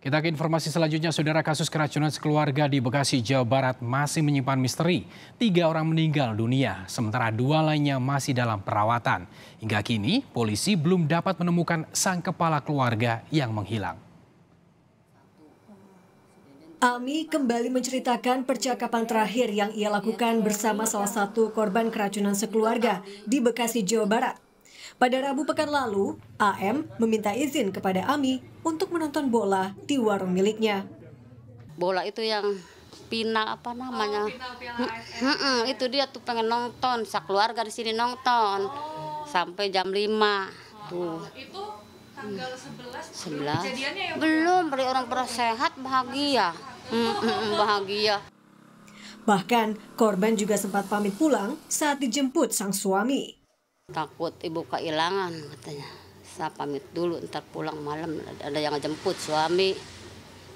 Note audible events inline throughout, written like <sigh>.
Kita ke informasi selanjutnya, saudara kasus keracunan sekeluarga di Bekasi, Jawa Barat masih menyimpan misteri. Tiga orang meninggal dunia, sementara dua lainnya masih dalam perawatan. Hingga kini, polisi belum dapat menemukan sang kepala keluarga yang menghilang. Ami kembali menceritakan percakapan terakhir yang ia lakukan bersama salah satu korban keracunan sekeluarga di Bekasi, Jawa Barat. Pada Rabu pekan lalu, AM meminta izin kepada Ami untuk menonton bola di warung miliknya. Bola itu yang pina apa namanya? Oh, pina, pina, itu dia tuh pengen nonton, keluarga di sini nonton. Oh. Sampai jam 5. Oh, tuh. Itu tanggal 11, 11. Ya, belum ya? Belum, beri orang sehat bahagia. hmm, <laughs> bahagia. Bahkan korban juga sempat pamit pulang saat dijemput sang suami. Takut ibu kehilangan katanya. Saya pamit dulu ntar pulang malam ada yang jemput suami.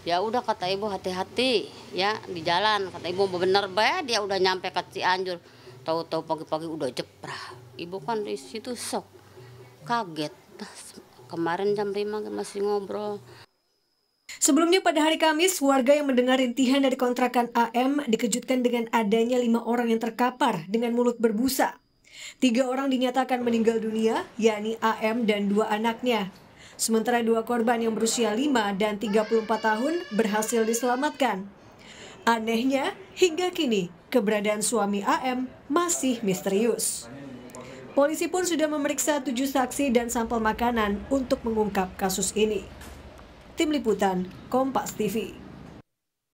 Ya udah kata ibu hati-hati ya di jalan kata ibu bener baik dia udah nyampe ke Cianjur. Tahu-tahu pagi-pagi udah jeprah. Ibu kan di situ sok kaget. Kemarin jam 5 masih ngobrol. Sebelumnya pada hari Kamis, warga yang mendengar rintihan dari kontrakan AM dikejutkan dengan adanya lima orang yang terkapar dengan mulut berbusa. Tiga orang dinyatakan meninggal dunia, yakni AM dan dua anaknya. Sementara dua korban yang berusia 5 dan 34 tahun berhasil diselamatkan. Anehnya, hingga kini keberadaan suami AM masih misterius. Polisi pun sudah memeriksa tujuh saksi dan sampel makanan untuk mengungkap kasus ini. Tim Liputan, Kompas TV.